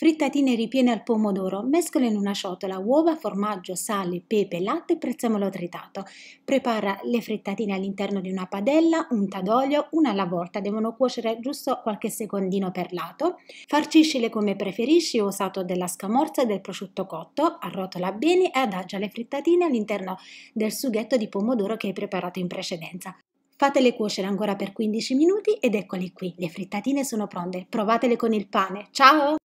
Frittatine ripiene al pomodoro, mescola in una ciotola uova, formaggio, sale, pepe, latte e prezzemolo tritato. Prepara le frittatine all'interno di una padella, unta d'olio, una alla volta, devono cuocere giusto qualche secondino per lato. Farciscile come preferisci, ho usato della scamorza e del prosciutto cotto, arrotola bene e adagia le frittatine all'interno del sughetto di pomodoro che hai preparato in precedenza. Fatele cuocere ancora per 15 minuti ed eccoli qui, le frittatine sono pronte. Provatele con il pane. Ciao!